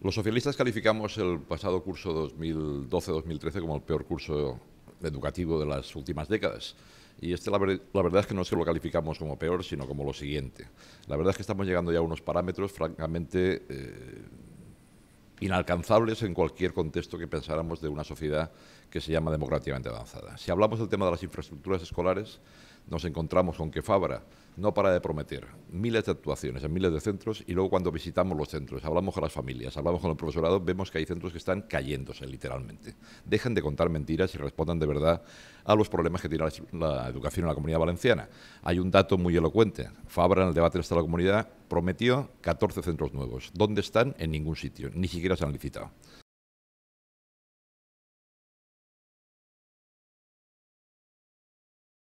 Los socialistas calificamos el pasado curso 2012-2013 como el peor curso educativo de las últimas décadas. Y este, la, verdad es que no es que lo calificamos como peor, sino como lo siguiente. La verdad es que estamos llegando ya a unos parámetros francamente eh, inalcanzables en cualquier contexto que pensáramos de una sociedad que se llama democráticamente avanzada. Si hablamos del tema de las infraestructuras escolares, nos encontramos con que Fabra no para de prometer miles de actuaciones en miles de centros y luego cuando visitamos los centros, hablamos con las familias, hablamos con el profesorado, vemos que hay centros que están cayéndose literalmente. Dejen de contar mentiras y respondan de verdad a los problemas que tiene la, educación en la comunidad valenciana. Hay un dato muy elocuente. Fabra en el debate de la comunidad prometió 14 centros nuevos. ¿Dónde están? En ningún sitio. Ni siquiera se han licitado.